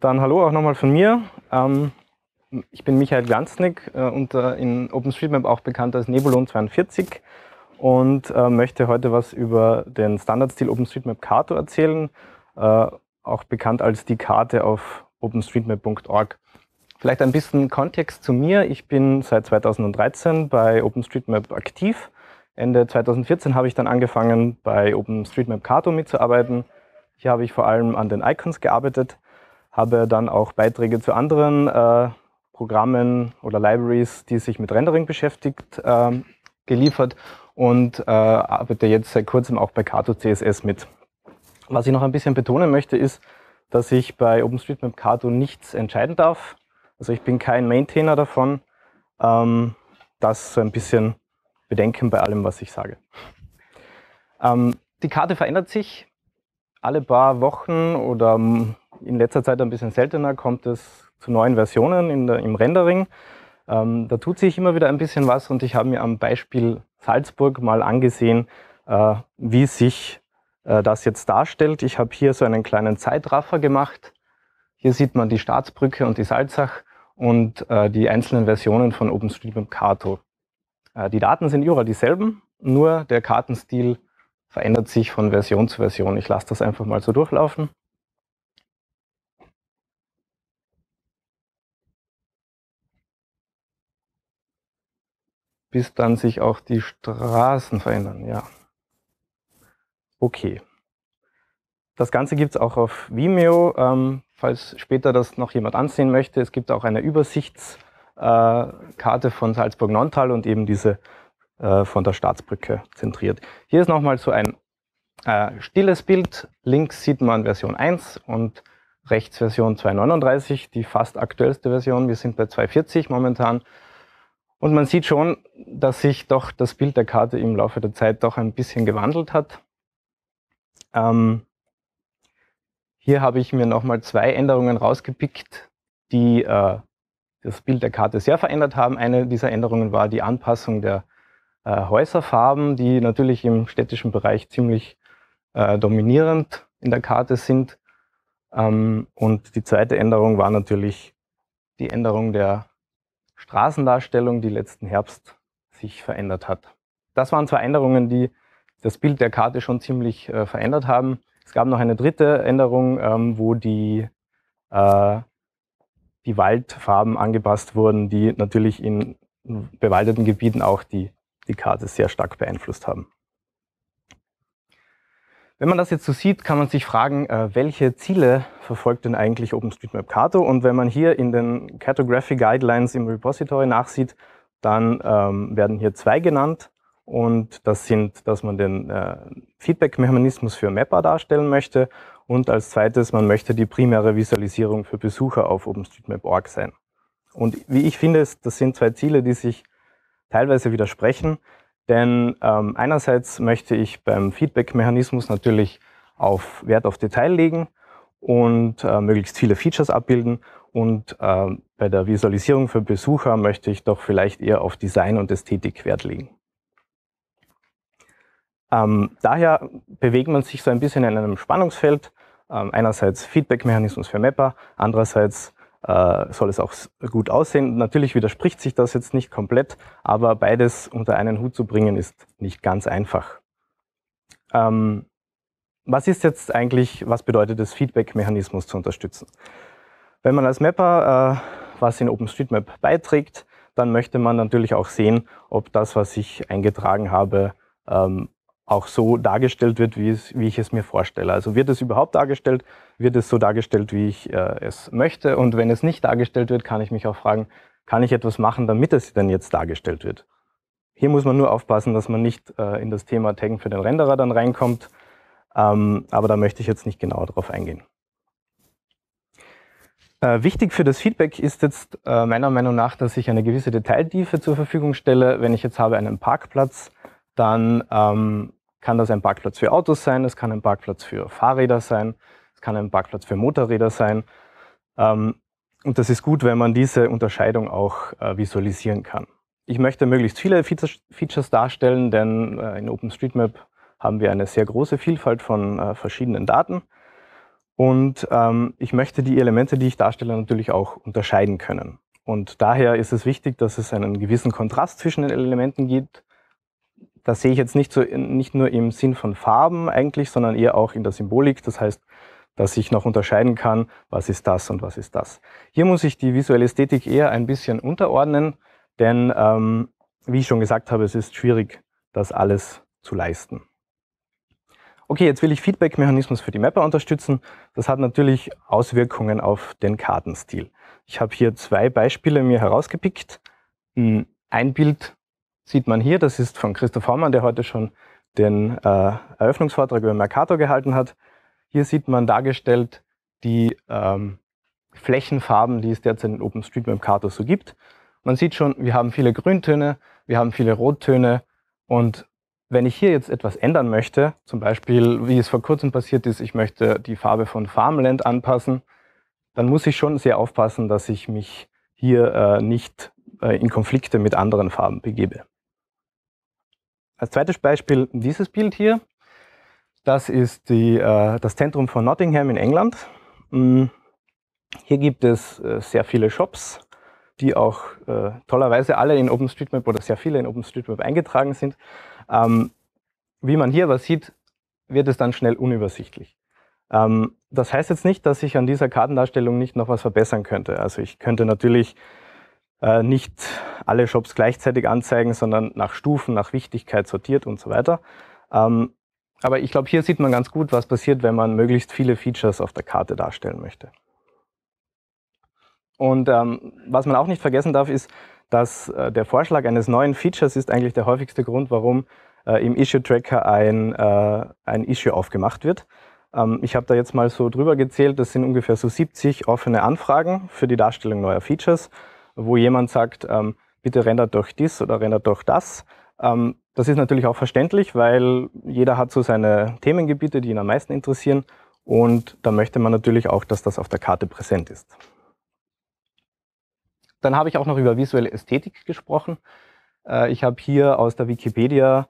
Dann hallo auch nochmal von mir. Ähm, ich bin Michael Glanznick, äh, unter, äh, in OpenStreetMap auch bekannt als Nebulon42 und äh, möchte heute was über den Standardstil OpenStreetMap Kato erzählen, äh, auch bekannt als die Karte auf openstreetmap.org. Vielleicht ein bisschen Kontext zu mir. Ich bin seit 2013 bei OpenStreetMap aktiv. Ende 2014 habe ich dann angefangen, bei OpenStreetMap Kato mitzuarbeiten. Hier habe ich vor allem an den Icons gearbeitet habe dann auch Beiträge zu anderen äh, Programmen oder Libraries, die sich mit Rendering beschäftigt, äh, geliefert und äh, arbeite jetzt seit kurzem auch bei Kato CSS mit. Was ich noch ein bisschen betonen möchte, ist, dass ich bei OpenStreetMap Kato nichts entscheiden darf. Also ich bin kein Maintainer davon. Ähm, das so ein bisschen bedenken bei allem, was ich sage. Ähm, die Karte verändert sich alle paar Wochen oder in letzter Zeit ein bisschen seltener, kommt es zu neuen Versionen der, im Rendering. Ähm, da tut sich immer wieder ein bisschen was und ich habe mir am Beispiel Salzburg mal angesehen, äh, wie sich äh, das jetzt darstellt. Ich habe hier so einen kleinen Zeitraffer gemacht. Hier sieht man die Staatsbrücke und die Salzach und äh, die einzelnen Versionen von OpenStreetMap Kato. Äh, die Daten sind überall dieselben, nur der Kartenstil verändert sich von Version zu Version. Ich lasse das einfach mal so durchlaufen. bis dann sich auch die Straßen verändern, ja. Okay. Das Ganze gibt es auch auf Vimeo, ähm, falls später das noch jemand ansehen möchte. Es gibt auch eine Übersichtskarte äh, von Salzburg-Nontal und eben diese äh, von der Staatsbrücke zentriert. Hier ist nochmal so ein äh, stilles Bild. Links sieht man Version 1 und rechts Version 239, die fast aktuellste Version. Wir sind bei 240 momentan. Und man sieht schon, dass sich doch das Bild der Karte im Laufe der Zeit doch ein bisschen gewandelt hat. Ähm, hier habe ich mir nochmal zwei Änderungen rausgepickt, die äh, das Bild der Karte sehr verändert haben. Eine dieser Änderungen war die Anpassung der äh, Häuserfarben, die natürlich im städtischen Bereich ziemlich äh, dominierend in der Karte sind. Ähm, und die zweite Änderung war natürlich die Änderung der Straßendarstellung, die letzten Herbst sich verändert hat. Das waren zwei Änderungen, die das Bild der Karte schon ziemlich äh, verändert haben. Es gab noch eine dritte Änderung, ähm, wo die, äh, die Waldfarben angepasst wurden, die natürlich in bewaldeten Gebieten auch die, die Karte sehr stark beeinflusst haben. Wenn man das jetzt so sieht, kann man sich fragen, äh, welche Ziele verfolgt denn eigentlich OpenStreetMap Kato? Und wenn man hier in den Cartography Guidelines im Repository nachsieht, dann ähm, werden hier zwei genannt. Und das sind, dass man den äh, Feedback-Mechanismus für Mapper darstellen möchte. Und als zweites, man möchte die primäre Visualisierung für Besucher auf OpenStreetMap.org sein. Und wie ich finde, das sind zwei Ziele, die sich teilweise widersprechen. Denn ähm, einerseits möchte ich beim Feedback-Mechanismus natürlich auf Wert auf Detail legen und äh, möglichst viele Features abbilden. Und äh, bei der Visualisierung für Besucher möchte ich doch vielleicht eher auf Design und Ästhetik Wert legen. Ähm, daher bewegt man sich so ein bisschen in einem Spannungsfeld. Ähm, einerseits Feedback-Mechanismus für Mapper, andererseits äh, soll es auch gut aussehen. Natürlich widerspricht sich das jetzt nicht komplett, aber beides unter einen Hut zu bringen ist nicht ganz einfach. Ähm, was ist jetzt eigentlich, was bedeutet es, Feedback-Mechanismus zu unterstützen? Wenn man als Mapper äh, was in OpenStreetMap beiträgt, dann möchte man natürlich auch sehen, ob das, was ich eingetragen habe, ähm, auch so dargestellt wird, wie, es, wie ich es mir vorstelle. Also wird es überhaupt dargestellt, wird es so dargestellt, wie ich äh, es möchte. Und wenn es nicht dargestellt wird, kann ich mich auch fragen, kann ich etwas machen, damit es denn jetzt dargestellt wird? Hier muss man nur aufpassen, dass man nicht äh, in das Thema Taggen für den Renderer dann reinkommt. Ähm, aber da möchte ich jetzt nicht genauer drauf eingehen. Äh, wichtig für das Feedback ist jetzt äh, meiner Meinung nach, dass ich eine gewisse Detailtiefe zur Verfügung stelle. Wenn ich jetzt habe einen Parkplatz, dann ähm, kann das ein Parkplatz für Autos sein, es kann ein Parkplatz für Fahrräder sein, es kann ein Parkplatz für Motorräder sein. Ähm, und das ist gut, wenn man diese Unterscheidung auch äh, visualisieren kann. Ich möchte möglichst viele Features darstellen, denn äh, in OpenStreetMap haben wir eine sehr große Vielfalt von äh, verschiedenen Daten. Und ähm, ich möchte die Elemente, die ich darstelle, natürlich auch unterscheiden können. Und daher ist es wichtig, dass es einen gewissen Kontrast zwischen den Elementen gibt, das sehe ich jetzt nicht, so, nicht nur im Sinn von Farben eigentlich, sondern eher auch in der Symbolik. Das heißt, dass ich noch unterscheiden kann, was ist das und was ist das. Hier muss ich die visuelle Ästhetik eher ein bisschen unterordnen, denn ähm, wie ich schon gesagt habe, es ist schwierig, das alles zu leisten. Okay, jetzt will ich Feedback-Mechanismus für die Mapper unterstützen. Das hat natürlich Auswirkungen auf den Kartenstil. Ich habe hier zwei Beispiele mir herausgepickt. Hm, ein Bild sieht man hier, das ist von Christoph Hormann, der heute schon den äh, Eröffnungsvortrag über Mercator gehalten hat. Hier sieht man dargestellt die ähm, Flächenfarben, die es derzeit in OpenStreetMap-Karte so gibt. Man sieht schon, wir haben viele Grüntöne, wir haben viele Rottöne und wenn ich hier jetzt etwas ändern möchte, zum Beispiel wie es vor kurzem passiert ist, ich möchte die Farbe von Farmland anpassen, dann muss ich schon sehr aufpassen, dass ich mich hier äh, nicht äh, in Konflikte mit anderen Farben begebe. Als zweites Beispiel dieses Bild hier. Das ist die, äh, das Zentrum von Nottingham in England. Hm, hier gibt es äh, sehr viele Shops, die auch äh, tollerweise alle in OpenStreetMap oder sehr viele in OpenStreetMap eingetragen sind. Ähm, wie man hier was sieht, wird es dann schnell unübersichtlich. Ähm, das heißt jetzt nicht, dass ich an dieser Kartendarstellung nicht noch was verbessern könnte. Also ich könnte natürlich äh, nicht alle Shops gleichzeitig anzeigen, sondern nach Stufen, nach Wichtigkeit sortiert und so weiter. Ähm, aber ich glaube, hier sieht man ganz gut, was passiert, wenn man möglichst viele Features auf der Karte darstellen möchte. Und ähm, was man auch nicht vergessen darf, ist, dass äh, der Vorschlag eines neuen Features ist eigentlich der häufigste Grund, warum äh, im Issue-Tracker ein, äh, ein Issue aufgemacht wird. Ähm, ich habe da jetzt mal so drüber gezählt, das sind ungefähr so 70 offene Anfragen für die Darstellung neuer Features, wo jemand sagt, ähm, bitte rendert doch dies oder rendert doch das. Ähm, das ist natürlich auch verständlich, weil jeder hat so seine Themengebiete, die ihn am meisten interessieren. Und da möchte man natürlich auch, dass das auf der Karte präsent ist. Dann habe ich auch noch über visuelle Ästhetik gesprochen. Äh, ich habe hier aus der Wikipedia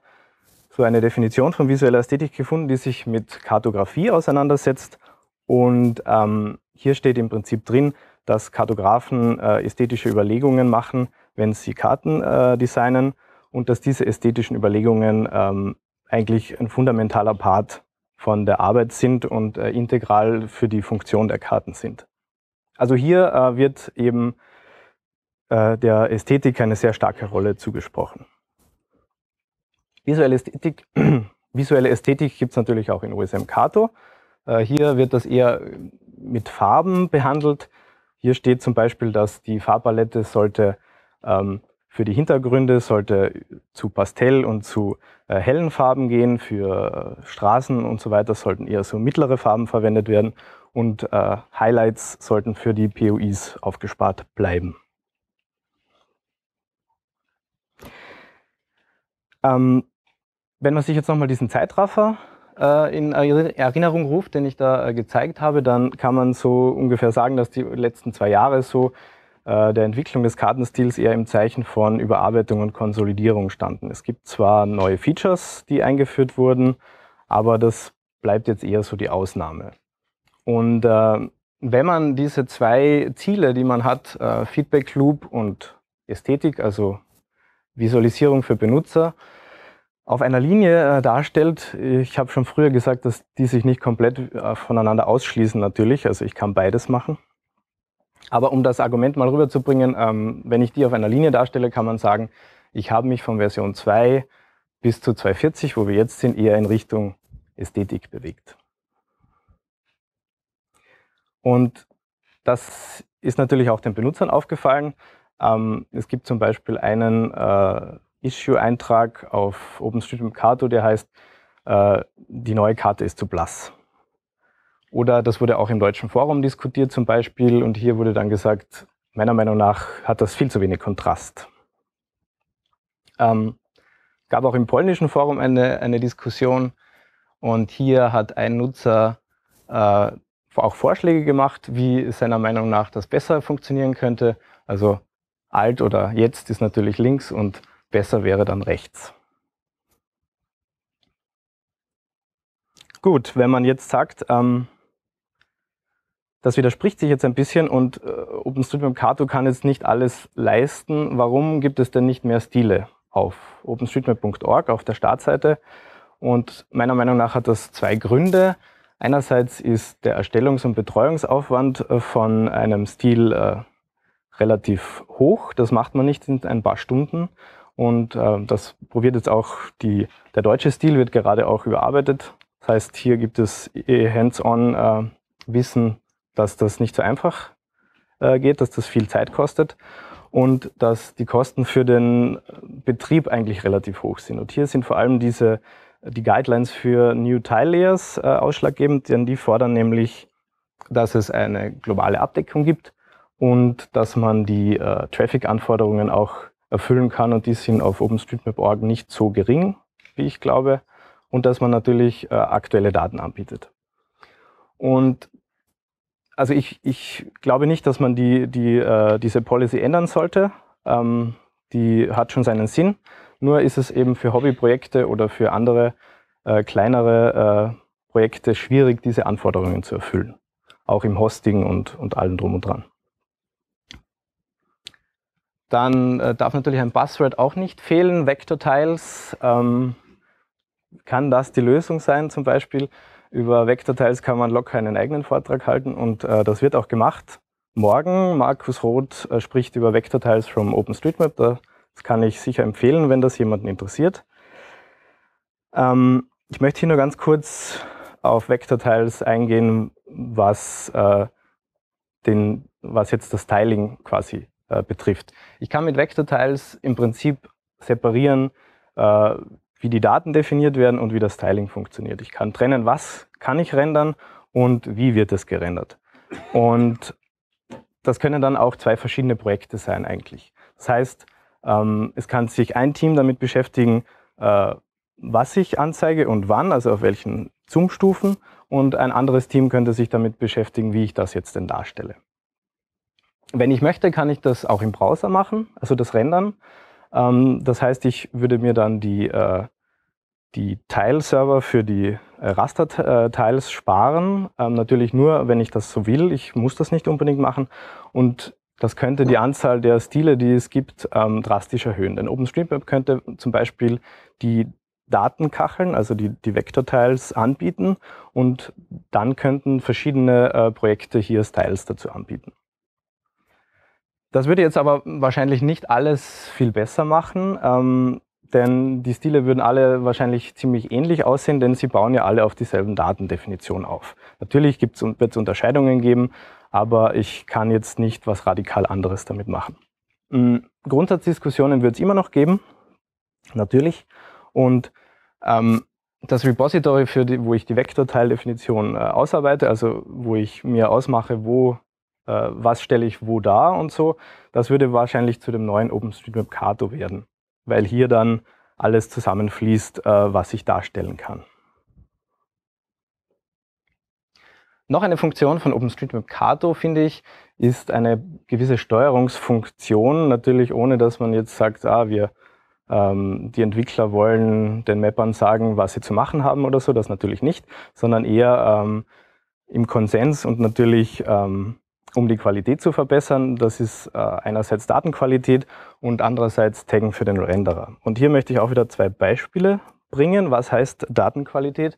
so eine Definition von visueller Ästhetik gefunden, die sich mit Kartografie auseinandersetzt. Und ähm, hier steht im Prinzip drin, dass Kartografen äh, ästhetische Überlegungen machen, wenn sie Karten äh, designen und dass diese ästhetischen Überlegungen ähm, eigentlich ein fundamentaler Part von der Arbeit sind und äh, integral für die Funktion der Karten sind. Also hier äh, wird eben äh, der Ästhetik eine sehr starke Rolle zugesprochen. Visuelle Ästhetik, visuelle Ästhetik gibt es natürlich auch in OSM Kato. Äh, hier wird das eher mit Farben behandelt. Hier steht zum Beispiel, dass die Farbpalette sollte ähm, für die Hintergründe sollte zu Pastell und zu äh, hellen Farben gehen. Für äh, Straßen und so weiter sollten eher so mittlere Farben verwendet werden. Und äh, Highlights sollten für die POIs aufgespart bleiben. Ähm, wenn man sich jetzt nochmal diesen Zeitraffer äh, in Erinnerung ruft, den ich da äh, gezeigt habe, dann kann man so ungefähr sagen, dass die letzten zwei Jahre so äh, der Entwicklung des Kartenstils eher im Zeichen von Überarbeitung und Konsolidierung standen. Es gibt zwar neue Features, die eingeführt wurden, aber das bleibt jetzt eher so die Ausnahme. Und äh, wenn man diese zwei Ziele, die man hat, äh, Feedback Loop und Ästhetik, also Visualisierung für Benutzer, auf einer Linie äh, darstellt, ich habe schon früher gesagt, dass die sich nicht komplett äh, voneinander ausschließen natürlich, also ich kann beides machen aber um das Argument mal rüberzubringen, ähm, wenn ich die auf einer Linie darstelle, kann man sagen, ich habe mich von Version 2 bis zu 240, wo wir jetzt sind, eher in Richtung Ästhetik bewegt. Und das ist natürlich auch den Benutzern aufgefallen. Ähm, es gibt zum Beispiel einen äh, Issue-Eintrag auf OpenStreetMap Kato, der heißt, äh, die neue Karte ist zu blass. Oder das wurde auch im Deutschen Forum diskutiert zum Beispiel und hier wurde dann gesagt, meiner Meinung nach hat das viel zu wenig Kontrast. Ähm, gab auch im polnischen Forum eine, eine Diskussion und hier hat ein Nutzer äh, auch Vorschläge gemacht, wie seiner Meinung nach das besser funktionieren könnte. Also alt oder jetzt ist natürlich links und besser wäre dann rechts. Gut, wenn man jetzt sagt, ähm, das widerspricht sich jetzt ein bisschen und äh, OpenStreetMap Kato kann jetzt nicht alles leisten. Warum gibt es denn nicht mehr Stile auf openstreetmap.org, auf der Startseite? Und meiner Meinung nach hat das zwei Gründe. Einerseits ist der Erstellungs- und Betreuungsaufwand äh, von einem Stil äh, relativ hoch. Das macht man nicht in ein paar Stunden. Und äh, das probiert jetzt auch die, der deutsche Stil wird gerade auch überarbeitet. Das heißt, hier gibt es äh, hands-on äh, Wissen dass das nicht so einfach äh, geht, dass das viel Zeit kostet und dass die Kosten für den Betrieb eigentlich relativ hoch sind. Und hier sind vor allem diese die Guidelines für New Tile Layers äh, ausschlaggebend, denn die fordern nämlich, dass es eine globale Abdeckung gibt und dass man die äh, Traffic-Anforderungen auch erfüllen kann und die sind auf OpenStreetMap.org nicht so gering, wie ich glaube, und dass man natürlich äh, aktuelle Daten anbietet. Und also ich, ich glaube nicht, dass man die, die, äh, diese Policy ändern sollte. Ähm, die hat schon seinen Sinn. Nur ist es eben für Hobbyprojekte oder für andere äh, kleinere äh, Projekte schwierig, diese Anforderungen zu erfüllen. Auch im Hosting und, und allem drum und dran. Dann äh, darf natürlich ein Buzzword auch nicht fehlen, Vector Tiles. Ähm, kann das die Lösung sein zum Beispiel? Über Vektorteils kann man locker einen eigenen Vortrag halten und äh, das wird auch gemacht. Morgen, Markus Roth äh, spricht über Vektorteils from OpenStreetMap. Das kann ich sicher empfehlen, wenn das jemanden interessiert. Ähm, ich möchte hier nur ganz kurz auf Vektorteils eingehen, was, äh, den, was jetzt das Tiling quasi äh, betrifft. Ich kann mit Vektorteils im Prinzip separieren, äh, wie die Daten definiert werden und wie das Styling funktioniert. Ich kann trennen, was kann ich rendern und wie wird es gerendert. Und das können dann auch zwei verschiedene Projekte sein eigentlich. Das heißt, ähm, es kann sich ein Team damit beschäftigen, äh, was ich anzeige und wann, also auf welchen Zoom-Stufen. Und ein anderes Team könnte sich damit beschäftigen, wie ich das jetzt denn darstelle. Wenn ich möchte, kann ich das auch im Browser machen, also das Rendern. Ähm, das heißt, ich würde mir dann die, äh, die Tile-Server für die äh, Raster-Tiles sparen. Ähm, natürlich nur, wenn ich das so will. Ich muss das nicht unbedingt machen. Und das könnte die Anzahl der Stile, die es gibt, ähm, drastisch erhöhen. Denn OpenStreetMap könnte zum Beispiel die Datenkacheln, also die, die Vektortiles, anbieten und dann könnten verschiedene äh, Projekte hier Styles dazu anbieten. Das würde jetzt aber wahrscheinlich nicht alles viel besser machen, ähm, denn die Stile würden alle wahrscheinlich ziemlich ähnlich aussehen, denn sie bauen ja alle auf dieselben Datendefinitionen auf. Natürlich wird es Unterscheidungen geben, aber ich kann jetzt nicht was radikal anderes damit machen. Mhm. Grundsatzdiskussionen wird es immer noch geben, natürlich. Und ähm, das Repository, für die, wo ich die Vektorteildefinition äh, ausarbeite, also wo ich mir ausmache, wo äh, was stelle ich wo dar und so. Das würde wahrscheinlich zu dem neuen OpenStreetMap Kato werden, weil hier dann alles zusammenfließt, äh, was ich darstellen kann. Noch eine Funktion von OpenStreetMap Kato, finde ich, ist eine gewisse Steuerungsfunktion, natürlich ohne, dass man jetzt sagt, ah, wir, ähm, die Entwickler wollen den Mappern sagen, was sie zu machen haben oder so, das natürlich nicht, sondern eher ähm, im Konsens und natürlich ähm, um die Qualität zu verbessern. Das ist äh, einerseits Datenqualität und andererseits Taggen für den Renderer. Und hier möchte ich auch wieder zwei Beispiele bringen. Was heißt Datenqualität?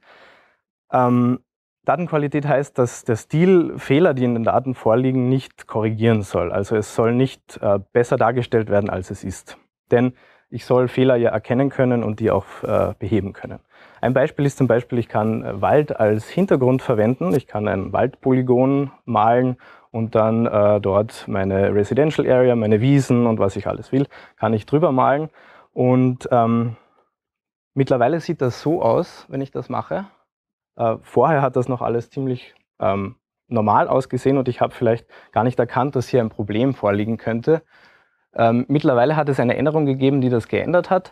Ähm, Datenqualität heißt, dass der Stil Fehler, die in den Daten vorliegen, nicht korrigieren soll. Also es soll nicht äh, besser dargestellt werden, als es ist. Denn ich soll Fehler ja erkennen können und die auch äh, beheben können. Ein Beispiel ist zum Beispiel, ich kann äh, Wald als Hintergrund verwenden. Ich kann ein Waldpolygon malen und dann äh, dort meine Residential Area, meine Wiesen und was ich alles will, kann ich drüber malen. Und ähm, mittlerweile sieht das so aus, wenn ich das mache. Äh, vorher hat das noch alles ziemlich ähm, normal ausgesehen und ich habe vielleicht gar nicht erkannt, dass hier ein Problem vorliegen könnte. Ähm, mittlerweile hat es eine Änderung gegeben, die das geändert hat,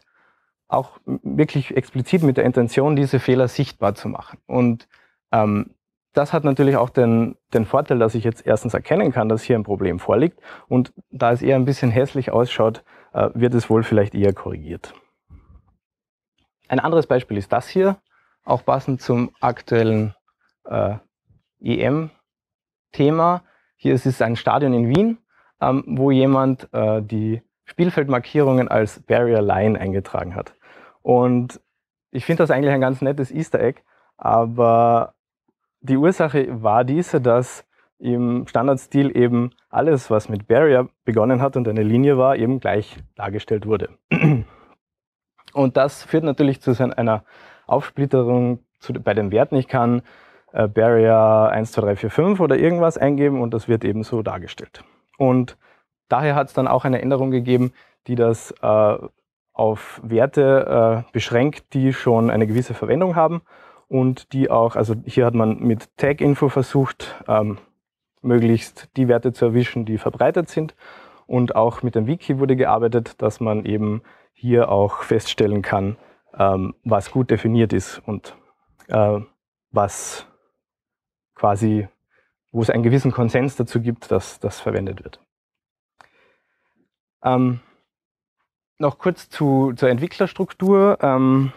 auch wirklich explizit mit der Intention, diese Fehler sichtbar zu machen. Und ähm, das hat natürlich auch den, den Vorteil, dass ich jetzt erstens erkennen kann, dass hier ein Problem vorliegt und da es eher ein bisschen hässlich ausschaut, äh, wird es wohl vielleicht eher korrigiert. Ein anderes Beispiel ist das hier, auch passend zum aktuellen äh, EM-Thema. Hier ist es ein Stadion in Wien, ähm, wo jemand äh, die Spielfeldmarkierungen als Barrier Line eingetragen hat. Und ich finde das eigentlich ein ganz nettes Easter Egg, aber die Ursache war diese, dass im Standardstil eben alles, was mit Barrier begonnen hat und eine Linie war, eben gleich dargestellt wurde. Und das führt natürlich zu einer Aufsplitterung zu, bei den Werten. Ich kann äh, Barrier 1, 2, 3, 4, 5 oder irgendwas eingeben und das wird eben so dargestellt. Und daher hat es dann auch eine Änderung gegeben, die das äh, auf Werte äh, beschränkt, die schon eine gewisse Verwendung haben und die auch, also hier hat man mit Tag-Info versucht, ähm, möglichst die Werte zu erwischen, die verbreitet sind. Und auch mit dem Wiki wurde gearbeitet, dass man eben hier auch feststellen kann, ähm, was gut definiert ist und äh, was quasi, wo es einen gewissen Konsens dazu gibt, dass das verwendet wird. Ähm, noch kurz zu, zur Entwicklerstruktur. Ähm,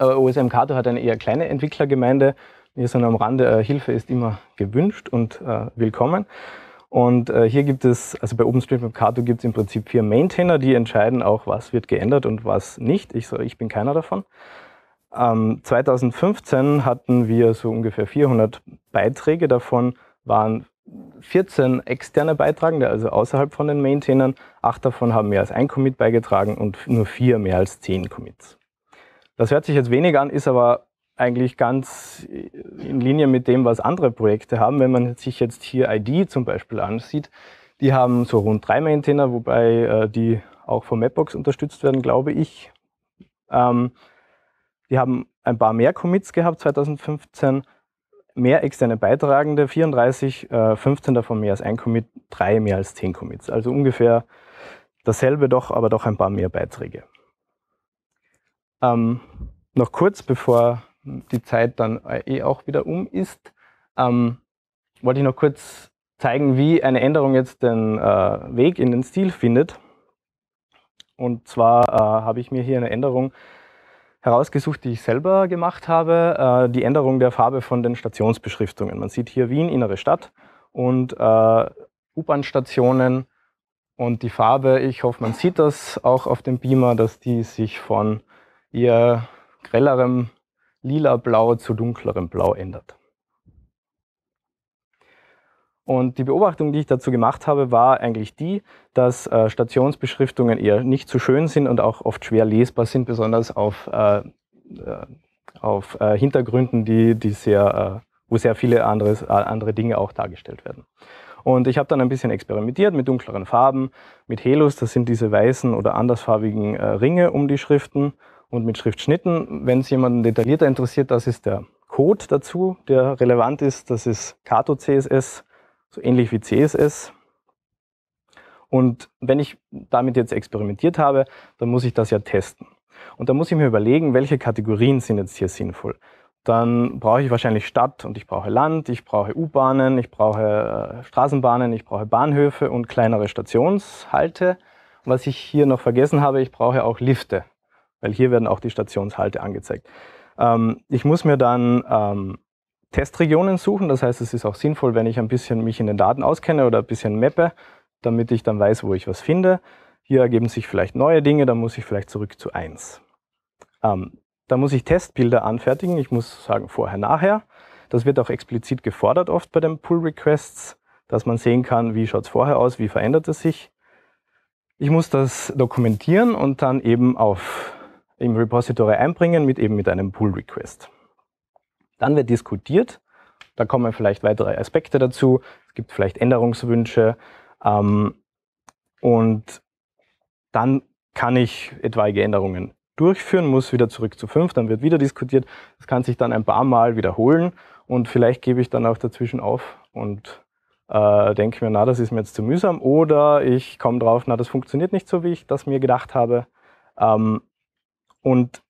äh, Kato hat eine eher kleine Entwicklergemeinde. Wir sind am Rande, äh, Hilfe ist immer gewünscht und äh, willkommen. Und hier gibt es, also bei OpenStreetMap Kato gibt es im Prinzip vier Maintainer, die entscheiden auch, was wird geändert und was nicht. Ich, ich bin keiner davon. 2015 ähm, hatten wir so ungefähr 400 Beiträge, davon waren 14 externe Beitragende, also außerhalb von den Maintainern. Acht davon haben mehr als ein Commit beigetragen und nur vier mehr als zehn Commits. Das hört sich jetzt wenig an, ist aber eigentlich ganz äh, in Linie mit dem, was andere Projekte haben. Wenn man sich jetzt hier ID zum Beispiel ansieht, die haben so rund drei Maintainer, wobei äh, die auch von Mapbox unterstützt werden, glaube ich. Ähm, die haben ein paar mehr Commits gehabt 2015, mehr externe Beitragende, 34, äh, 15 davon mehr als ein Commit, drei mehr als zehn Commits. Also ungefähr dasselbe doch, aber doch ein paar mehr Beiträge. Ähm, noch kurz bevor die Zeit dann äh, eh auch wieder um ist, ähm, wollte ich noch kurz zeigen, wie eine Änderung jetzt den äh, Weg in den Stil findet. Und zwar äh, habe ich mir hier eine Änderung herausgesucht, die ich selber gemacht habe, äh, die Änderung der Farbe von den Stationsbeschriftungen. Man sieht hier Wien, innere Stadt und äh, U-Bahn-Stationen und die Farbe, ich hoffe, man sieht das auch auf dem Beamer, dass die sich von ihr grellerem lila-blau zu dunklerem Blau ändert. Und die Beobachtung, die ich dazu gemacht habe, war eigentlich die, dass äh, Stationsbeschriftungen eher nicht so schön sind und auch oft schwer lesbar sind, besonders auf, äh, äh auf äh, Hintergründen, die, die sehr, äh, wo sehr viele anderes, äh, andere Dinge auch dargestellt werden. Und ich habe dann ein bisschen experimentiert mit dunkleren Farben, mit Helos, das sind diese weißen oder andersfarbigen Ringe um die Schriften und mit Schriftschnitten, wenn es jemanden detaillierter interessiert, das ist der Code dazu, der relevant ist. Das ist Kato CSS, so ähnlich wie CSS. Und wenn ich damit jetzt experimentiert habe, dann muss ich das ja testen. Und dann muss ich mir überlegen, welche Kategorien sind jetzt hier sinnvoll. Dann brauche ich wahrscheinlich Stadt und ich brauche Land, ich brauche U-Bahnen, ich brauche äh, Straßenbahnen, ich brauche Bahnhöfe und kleinere Stationshalte. Was ich hier noch vergessen habe, ich brauche auch Lifte weil hier werden auch die Stationshalte angezeigt. Ähm, ich muss mir dann ähm, Testregionen suchen, das heißt, es ist auch sinnvoll, wenn ich ein bisschen mich in den Daten auskenne oder ein bisschen mappe, damit ich dann weiß, wo ich was finde. Hier ergeben sich vielleicht neue Dinge, dann muss ich vielleicht zurück zu 1. Ähm, da muss ich Testbilder anfertigen, ich muss sagen vorher, nachher. Das wird auch explizit gefordert oft bei den Pull-Requests, dass man sehen kann, wie schaut es vorher aus, wie verändert es sich. Ich muss das dokumentieren und dann eben auf im Repository einbringen, mit eben mit einem Pull-Request. Dann wird diskutiert, da kommen vielleicht weitere Aspekte dazu, es gibt vielleicht Änderungswünsche ähm, und dann kann ich etwaige Änderungen durchführen, muss wieder zurück zu 5, dann wird wieder diskutiert, das kann sich dann ein paar Mal wiederholen und vielleicht gebe ich dann auch dazwischen auf und äh, denke mir, na, das ist mir jetzt zu mühsam oder ich komme drauf, na, das funktioniert nicht so, wie ich das mir gedacht habe. Ähm, und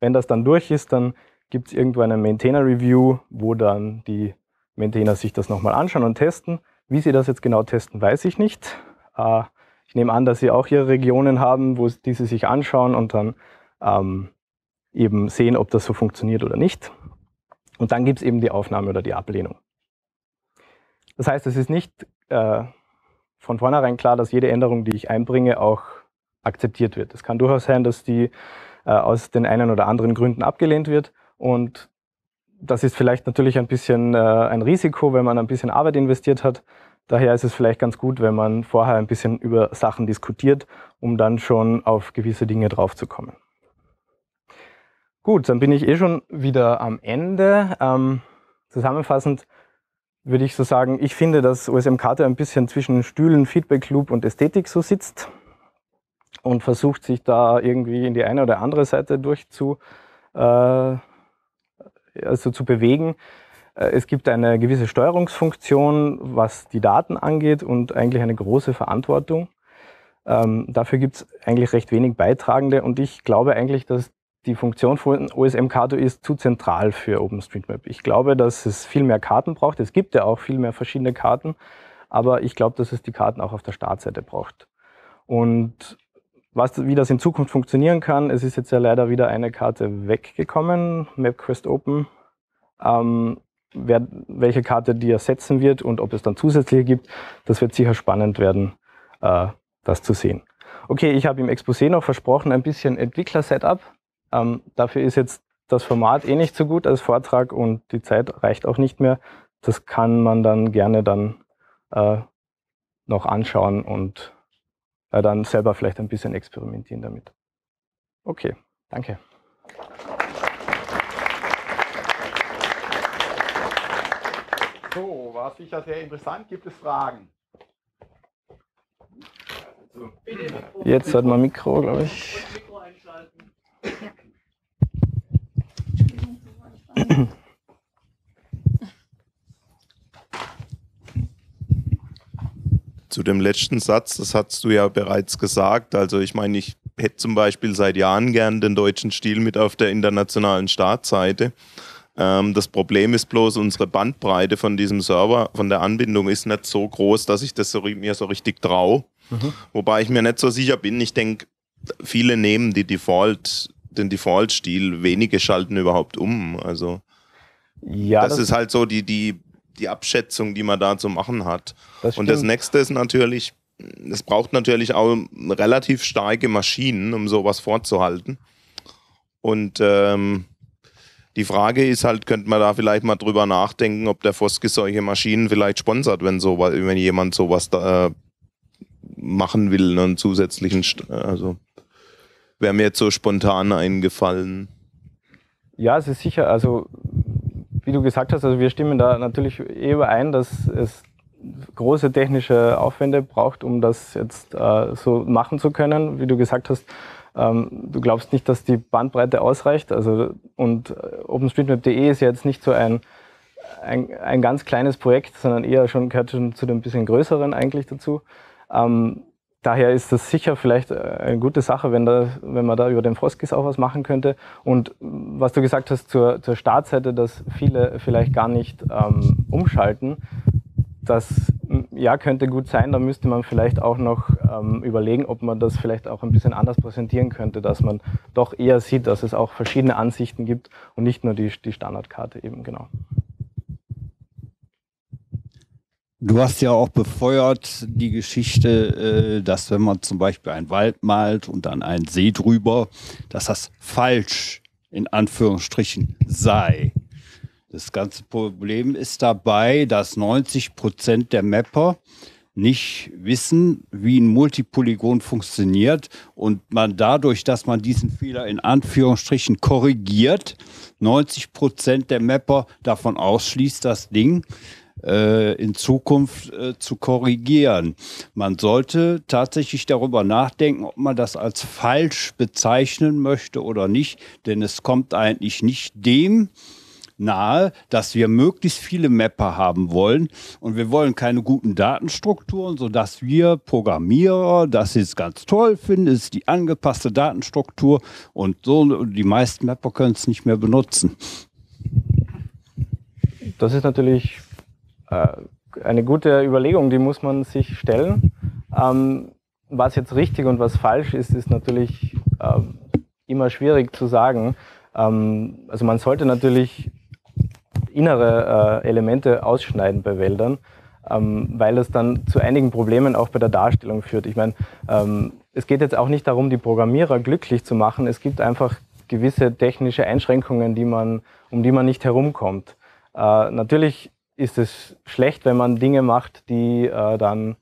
wenn das dann durch ist, dann gibt es irgendwo eine Maintainer-Review, wo dann die Maintainer sich das nochmal anschauen und testen. Wie sie das jetzt genau testen, weiß ich nicht. Äh, ich nehme an, dass sie auch ihre Regionen haben, wo die sie sich anschauen und dann ähm, eben sehen, ob das so funktioniert oder nicht. Und dann gibt es eben die Aufnahme oder die Ablehnung. Das heißt, es ist nicht äh, von vornherein klar, dass jede Änderung, die ich einbringe, auch akzeptiert wird. Es kann durchaus sein, dass die äh, aus den einen oder anderen Gründen abgelehnt wird und das ist vielleicht natürlich ein bisschen äh, ein Risiko, wenn man ein bisschen Arbeit investiert hat. Daher ist es vielleicht ganz gut, wenn man vorher ein bisschen über Sachen diskutiert, um dann schon auf gewisse Dinge draufzukommen. Gut, dann bin ich eh schon wieder am Ende. Ähm, zusammenfassend würde ich so sagen, ich finde, dass OSM-Karte ein bisschen zwischen Stühlen, Feedback Loop und Ästhetik so sitzt und versucht sich da irgendwie in die eine oder andere Seite durch zu, äh, also zu bewegen. Äh, es gibt eine gewisse Steuerungsfunktion, was die Daten angeht und eigentlich eine große Verantwortung. Ähm, dafür gibt es eigentlich recht wenig Beitragende und ich glaube eigentlich, dass die Funktion von OSM-Kato ist zu zentral für OpenStreetMap. Ich glaube, dass es viel mehr Karten braucht. Es gibt ja auch viel mehr verschiedene Karten, aber ich glaube, dass es die Karten auch auf der Startseite braucht. Und was, wie das in Zukunft funktionieren kann, es ist jetzt ja leider wieder eine Karte weggekommen, MapQuest Open. Ähm, wer, welche Karte die ersetzen wird und ob es dann zusätzliche gibt, das wird sicher spannend werden, äh, das zu sehen. Okay, ich habe im Exposé noch versprochen, ein bisschen Entwickler-Setup. Ähm, dafür ist jetzt das Format eh nicht so gut als Vortrag und die Zeit reicht auch nicht mehr. Das kann man dann gerne dann äh, noch anschauen und äh, dann selber vielleicht ein bisschen experimentieren damit. Okay, danke. So, war sicher sehr interessant. Gibt es Fragen? Jetzt hat man Mikro, glaube ich. Mikro einschalten. Zu dem letzten Satz, das hast du ja bereits gesagt. Also ich meine, ich hätte zum Beispiel seit Jahren gern den deutschen Stil mit auf der internationalen Startseite. Ähm, das Problem ist bloß, unsere Bandbreite von diesem Server, von der Anbindung ist nicht so groß, dass ich das so, mir so richtig traue. Mhm. Wobei ich mir nicht so sicher bin. Ich denke, viele nehmen die Default, den Default-Stil, wenige schalten überhaupt um. Also ja, das, das ist halt so die, die die Abschätzung, die man da zu machen hat. Das und das nächste ist natürlich, es braucht natürlich auch relativ starke Maschinen, um sowas vorzuhalten. Und ähm, die Frage ist halt, könnte man da vielleicht mal drüber nachdenken, ob der Foske solche Maschinen vielleicht sponsert, wenn, so, wenn jemand sowas da, äh, machen will, ne, einen zusätzlichen, St also wäre mir jetzt so spontan eingefallen. Ja, es ist sicher, also wie du gesagt hast, also wir stimmen da natürlich eh überein, dass es große technische Aufwände braucht, um das jetzt äh, so machen zu können. Wie du gesagt hast, ähm, du glaubst nicht, dass die Bandbreite ausreicht. Also, und äh, OpenStreetMap.de ist ja jetzt nicht so ein, ein, ein, ganz kleines Projekt, sondern eher schon gehört schon zu dem bisschen größeren eigentlich dazu. Ähm, daher ist das sicher vielleicht äh, eine gute Sache, wenn, da, wenn man da über den Froskis auch was machen könnte. Und mm, was du gesagt hast zur, zur Startseite, dass viele vielleicht gar nicht ähm, umschalten, das mm, ja, könnte gut sein. Da müsste man vielleicht auch noch ähm, überlegen, ob man das vielleicht auch ein bisschen anders präsentieren könnte, dass man doch eher sieht, dass es auch verschiedene Ansichten gibt und nicht nur die, die Standardkarte eben, genau. Du hast ja auch befeuert die Geschichte, äh, dass wenn man zum Beispiel einen Wald malt und dann einen See drüber, dass das falsch in Anführungsstrichen sei. Das ganze Problem ist dabei, dass 90 Prozent der Mapper nicht wissen, wie ein Multipolygon funktioniert und man dadurch, dass man diesen Fehler in Anführungsstrichen korrigiert, 90 Prozent der Mapper davon ausschließt, das Ding äh, in Zukunft äh, zu korrigieren. Man sollte tatsächlich darüber nachdenken, ob man das als falsch bezeichnen möchte oder nicht, denn es kommt eigentlich nicht dem, nahe, dass wir möglichst viele Mapper haben wollen und wir wollen keine guten Datenstrukturen, sodass wir Programmierer, das jetzt ganz toll finden, ist die angepasste Datenstruktur und so die meisten Mapper können es nicht mehr benutzen. Das ist natürlich äh, eine gute Überlegung, die muss man sich stellen. Ähm, was jetzt richtig und was falsch ist, ist natürlich ähm, immer schwierig zu sagen. Ähm, also man sollte natürlich innere äh, Elemente ausschneiden bei Wäldern, ähm, weil es dann zu einigen Problemen auch bei der Darstellung führt. Ich meine, ähm, es geht jetzt auch nicht darum, die Programmierer glücklich zu machen. Es gibt einfach gewisse technische Einschränkungen, die man, um die man nicht herumkommt. Äh, natürlich ist es schlecht, wenn man Dinge macht, die äh, dann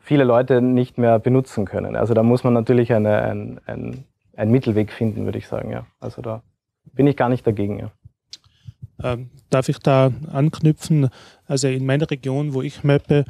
viele Leute nicht mehr benutzen können. Also da muss man natürlich eine, ein, ein, einen Mittelweg finden, würde ich sagen. Ja. Also da bin ich gar nicht dagegen. Ja. Ähm, darf ich da anknüpfen? Also in meiner Region, wo ich mappe,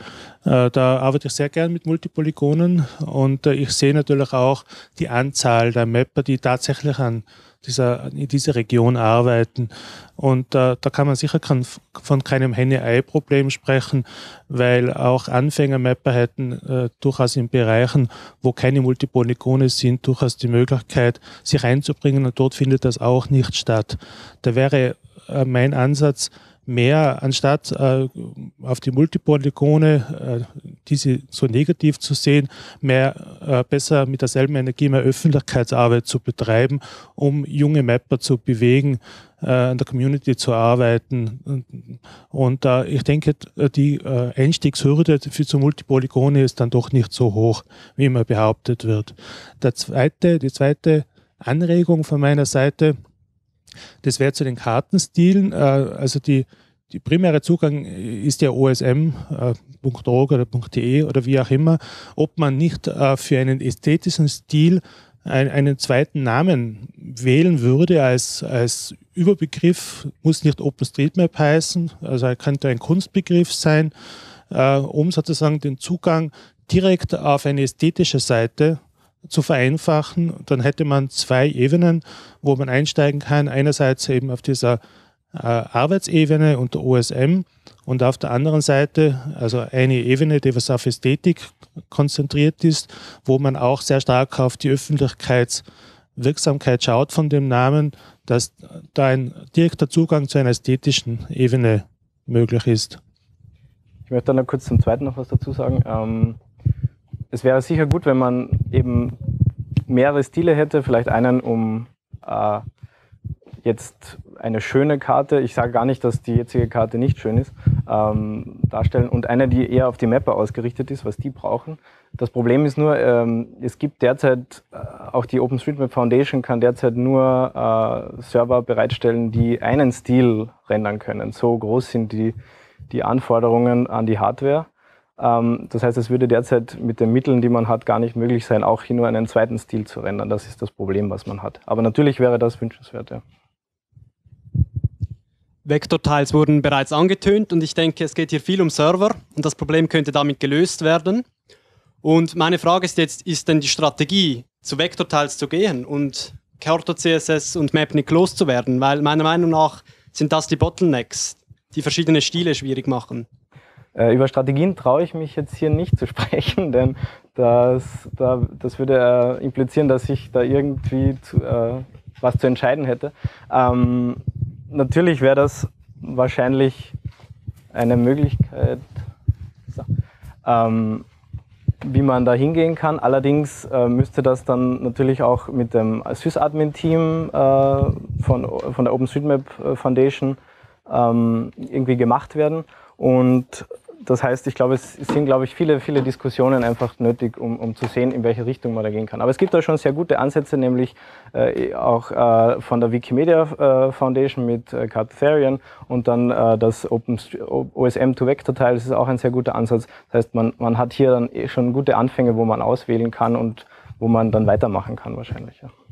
äh, da arbeite ich sehr gern mit Multipolygonen und äh, ich sehe natürlich auch die Anzahl der Mapper, die tatsächlich an dieser, in dieser Region arbeiten. Und äh, da kann man sicher kann, von keinem Henne-Ei-Problem sprechen, weil auch Anfänger-Mapper hätten äh, durchaus in Bereichen, wo keine Multipolygone sind, durchaus die Möglichkeit, sich einzubringen und dort findet das auch nicht statt. Da wäre äh, mein Ansatz mehr, anstatt äh, auf die Multipolygone äh, diese so negativ zu sehen, mehr äh, besser mit derselben Energie mehr Öffentlichkeitsarbeit zu betreiben, um junge Mapper zu bewegen, äh, an der Community zu arbeiten. Und äh, ich denke, die äh, Einstiegshürde für so Multipolygone ist dann doch nicht so hoch, wie immer behauptet wird. Der zweite, die zweite Anregung von meiner Seite das wäre zu den Kartenstilen. Äh, also die, die primäre Zugang ist ja osm.org äh, oder .de oder wie auch immer. Ob man nicht äh, für einen ästhetischen Stil ein, einen zweiten Namen wählen würde als, als Überbegriff, muss nicht OpenStreetMap heißen, also könnte ein Kunstbegriff sein, äh, um sozusagen den Zugang direkt auf eine ästhetische Seite zu vereinfachen. Dann hätte man zwei Ebenen, wo man einsteigen kann. Einerseits eben auf dieser äh, Arbeitsebene unter OSM und auf der anderen Seite, also eine Ebene, die was auf Ästhetik konzentriert ist, wo man auch sehr stark auf die Öffentlichkeitswirksamkeit schaut von dem Namen, dass da ein direkter Zugang zu einer ästhetischen Ebene möglich ist. Ich möchte dann noch kurz zum zweiten noch was dazu sagen. Ähm, es wäre sicher gut, wenn man eben mehrere Stile hätte, vielleicht einen um äh, jetzt eine schöne Karte, ich sage gar nicht, dass die jetzige Karte nicht schön ist, ähm, darstellen und eine, die eher auf die Mapper ausgerichtet ist, was die brauchen. Das Problem ist nur, ähm, es gibt derzeit, äh, auch die OpenStreetMap Foundation kann derzeit nur äh, Server bereitstellen, die einen Stil rendern können. So groß sind die, die Anforderungen an die Hardware. Ähm, das heißt, es würde derzeit mit den Mitteln, die man hat, gar nicht möglich sein, auch hier nur einen zweiten Stil zu rendern. Das ist das Problem, was man hat. Aber natürlich wäre das wünschenswert. Ja. Vektortiles wurden bereits angetönt und ich denke, es geht hier viel um Server und das Problem könnte damit gelöst werden. Und meine Frage ist jetzt, ist denn die Strategie, zu Vektortiles zu gehen und Corto CSS und Mapnik loszuwerden? Weil meiner Meinung nach sind das die Bottlenecks, die verschiedene Stile schwierig machen. Äh, über Strategien traue ich mich jetzt hier nicht zu sprechen, denn das, da, das würde äh, implizieren, dass ich da irgendwie zu, äh, was zu entscheiden hätte. Ähm, natürlich wäre das wahrscheinlich eine Möglichkeit, so, ähm, wie man da hingehen kann. Allerdings äh, müsste das dann natürlich auch mit dem SysAdmin-Team äh, von, von der OpenStreetMap äh, Foundation ähm, irgendwie gemacht werden. Und das heißt, ich glaube, es sind, glaube ich, viele, viele Diskussionen einfach nötig, um, um zu sehen, in welche Richtung man da gehen kann. Aber es gibt da schon sehr gute Ansätze, nämlich äh, auch äh, von der Wikimedia äh, Foundation mit äh, Cartotherian und dann äh, das Open OSM-to-Vector-Teil, das ist auch ein sehr guter Ansatz. Das heißt, man, man hat hier dann eh, schon gute Anfänge, wo man auswählen kann und wo man dann weitermachen kann wahrscheinlich. Ja.